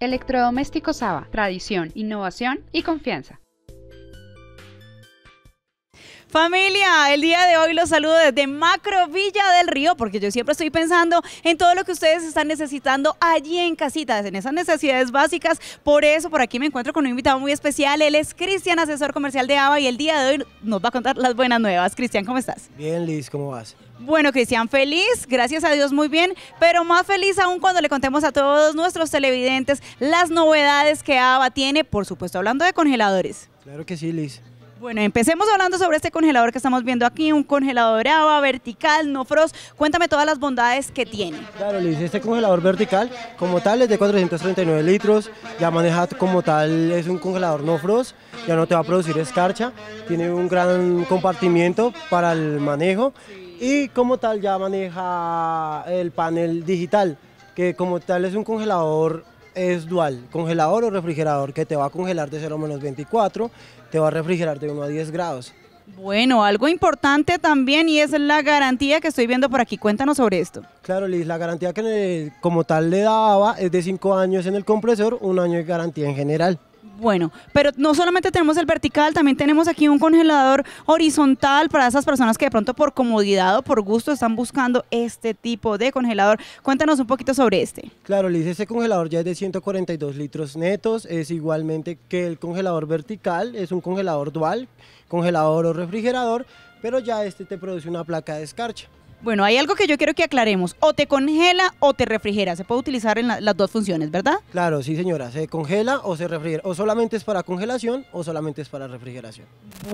Electrodomésticos Saba, tradición, innovación y confianza. Familia, el día de hoy los saludo desde Macro Villa del Río, porque yo siempre estoy pensando en todo lo que ustedes están necesitando allí en casitas, en esas necesidades básicas. Por eso, por aquí me encuentro con un invitado muy especial. Él es Cristian, asesor comercial de ABA, y el día de hoy nos va a contar las buenas nuevas. Cristian, ¿cómo estás? Bien, Liz, ¿cómo vas? Bueno, Cristian, feliz, gracias a Dios muy bien, pero más feliz aún cuando le contemos a todos nuestros televidentes las novedades que ABA tiene, por supuesto, hablando de congeladores. Claro que sí, Liz. Bueno, empecemos hablando sobre este congelador que estamos viendo aquí, un congelador AVA vertical, no frost. Cuéntame todas las bondades que tiene. Claro, Liz, este congelador vertical como tal es de 439 litros, ya maneja como tal, es un congelador no frost, ya no te va a producir escarcha, tiene un gran compartimiento para el manejo y como tal ya maneja el panel digital, que como tal es un congelador es dual, congelador o refrigerador, que te va a congelar de 0 menos 24, te va a refrigerar de 1 a 10 grados. Bueno, algo importante también y es la garantía que estoy viendo por aquí. Cuéntanos sobre esto. Claro, Liz, la garantía que como tal le daba es de 5 años en el compresor, un año de garantía en general. Bueno, pero no solamente tenemos el vertical, también tenemos aquí un congelador horizontal para esas personas que de pronto por comodidad o por gusto están buscando este tipo de congelador. Cuéntanos un poquito sobre este. Claro, Liz, este congelador ya es de 142 litros netos, es igualmente que el congelador vertical, es un congelador dual, congelador o refrigerador, pero ya este te produce una placa de escarcha. Bueno, hay algo que yo quiero que aclaremos. O te congela o te refrigera. Se puede utilizar en las dos funciones, ¿verdad? Claro, sí, señora. Se congela o se refrigera. O solamente es para congelación o solamente es para refrigeración.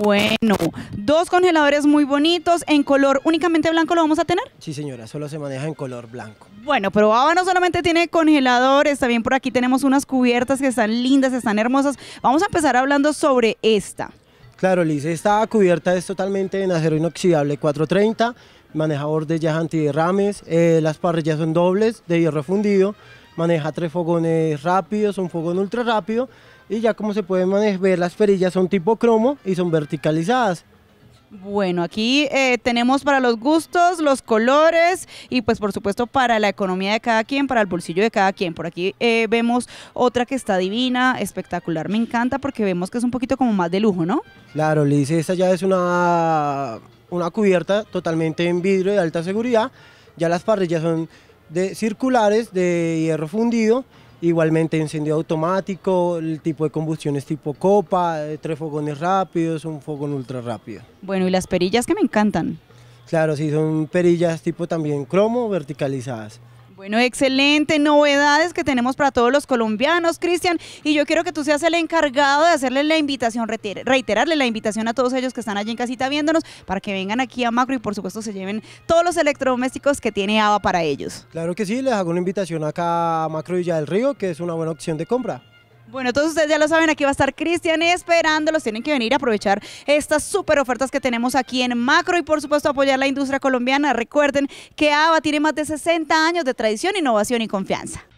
Bueno, dos congeladores muy bonitos. ¿En color únicamente blanco lo vamos a tener? Sí, señora. Solo se maneja en color blanco. Bueno, pero Baba no solamente tiene congeladores. bien, por aquí tenemos unas cubiertas que están lindas, están hermosas. Vamos a empezar hablando sobre esta. Claro, Liz. Esta cubierta es totalmente en acero inoxidable 430 manejador de llajas antiderrames, eh, las parrillas son dobles de hierro fundido, maneja tres fogones rápidos, un fogón ultra rápido y ya como se pueden manejar, ver las perillas son tipo cromo y son verticalizadas. Bueno, aquí eh, tenemos para los gustos, los colores y pues por supuesto para la economía de cada quien, para el bolsillo de cada quien. Por aquí eh, vemos otra que está divina, espectacular, me encanta porque vemos que es un poquito como más de lujo, ¿no? Claro, Liz, esta ya es una una cubierta totalmente en vidrio de alta seguridad. Ya las parrillas son de circulares de hierro fundido, igualmente encendido automático, el tipo de combustión es tipo copa, eh, tres fogones rápidos, un fogón ultra rápido. Bueno, y las perillas que me encantan. Claro, sí, son perillas tipo también cromo verticalizadas. Bueno, excelente, novedades que tenemos para todos los colombianos, Cristian, y yo quiero que tú seas el encargado de hacerle la invitación, reiterarle la invitación a todos ellos que están allí en casita viéndonos para que vengan aquí a Macro y por supuesto se lleven todos los electrodomésticos que tiene ABA para ellos. Claro que sí, les hago una invitación acá a Macro ya del Río, que es una buena opción de compra. Bueno, todos ustedes ya lo saben, aquí va a estar Cristian esperándolos. Tienen que venir a aprovechar estas súper ofertas que tenemos aquí en Macro y por supuesto apoyar la industria colombiana. Recuerden que ABA tiene más de 60 años de tradición, innovación y confianza.